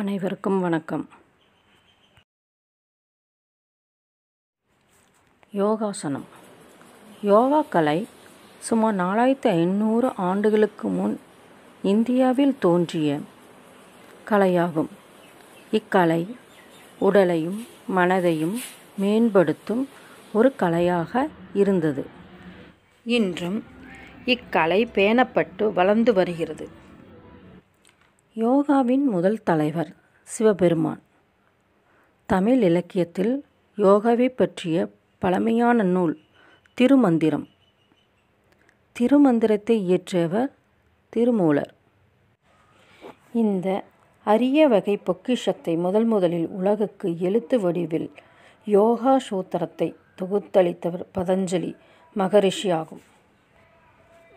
அனைவருக்கும் வணக்கம் யோகாசனம் யோகா கலை சுமார் நாலாயிரத்து ஐநூறு ஆண்டுகளுக்கு முன் இந்தியாவில் தோன்றிய கலையாகும் இக்கலை உடலையும் மனதையும் மேம்படுத்தும் ஒரு கலையாக இருந்தது இன்றும் இக்கலை பேணப்பட்டு வளர்ந்து வருகிறது யோகாவின் முதல் தலைவர் சிவபெருமான் தமிழ் இலக்கியத்தில் யோகாவை பற்றிய பழமையான நூல் திருமந்திரம் திருமந்திரத்தை இயற்றியவர் திருமூலர் இந்த அரிய வகை பொக்கிஷத்தை முதல் முதலில் உலகுக்கு எழுத்து வடிவில் யோகா சூத்திரத்தை தொகுத்தளித்தவர் பதஞ்சலி மகரிஷி ஆகும்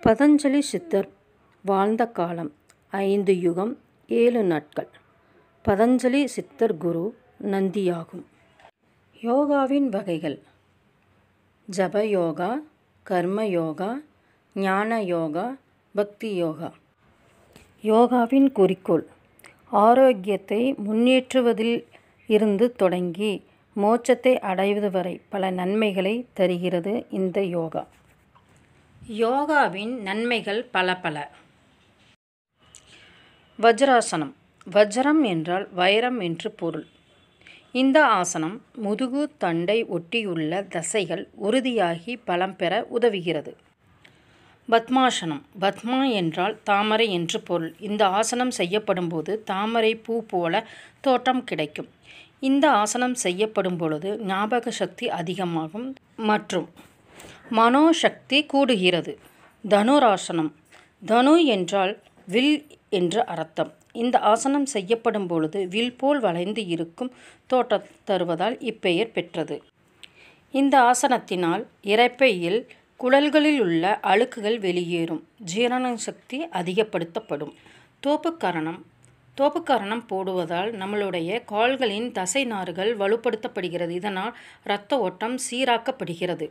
பதஞ்சலி சித்தர் வாழ்ந்த காலம் ஐந்து யுகம் ஏழு நாட்கள் பதஞ்சலி சித்தர் குரு நந்தியாகும் யோகாவின் வகைகள் ஜப யோகா கர்ம யோகா ஞான யோகா பக்தி யோகா யோகாவின் குறிக்கோள் ஆரோக்கியத்தை முன்னேற்றுவதில் இருந்து தொடங்கி மோட்சத்தை அடைவது வரை பல நன்மைகளை தருகிறது இந்த யோகா யோகாவின் நன்மைகள் பல பல வஜ்ராசனம் வஜ்ரம் என்றால் வைரம் என்று பொருள் இந்த ஆசனம் முதுகு தண்டை ஒட்டியுள்ள தசைகள் உறுதியாகி பலம் பெற உதவுகிறது பத்மாசனம் பத்மா என்றால் தாமரை என்று பொருள் இந்த ஆசனம் செய்யப்படும்போது தாமரை பூ போல தோட்டம் கிடைக்கும் இந்த ஆசனம் செய்யப்படும் பொழுது ஞாபக சக்தி அதிகமாகும் மற்றும் மனோசக்தி கூடுகிறது தனுராசனம் தனு என்றால் வில் என்று அர்த்தம் இந்த ஆசனம் செய்யப்படும் பொழுது வில் போல் வளைந்து இருக்கும் தோட்டம் தருவதால் இப்பெயர் பெற்றது இந்த ஆசனத்தினால் இறைப்பையில் குழல்களில் உள்ள அழுக்குகள் வெளியேறும் ஜீரண சக்தி அதிகப்படுத்தப்படும் தோப்புக்கரணம் தோப்புக்கரணம் போடுவதால் நம்மளுடைய கால்களின் தசை நார்கள் வலுப்படுத்தப்படுகிறது இதனால் இரத்த ஓட்டம் சீராக்கப்படுகிறது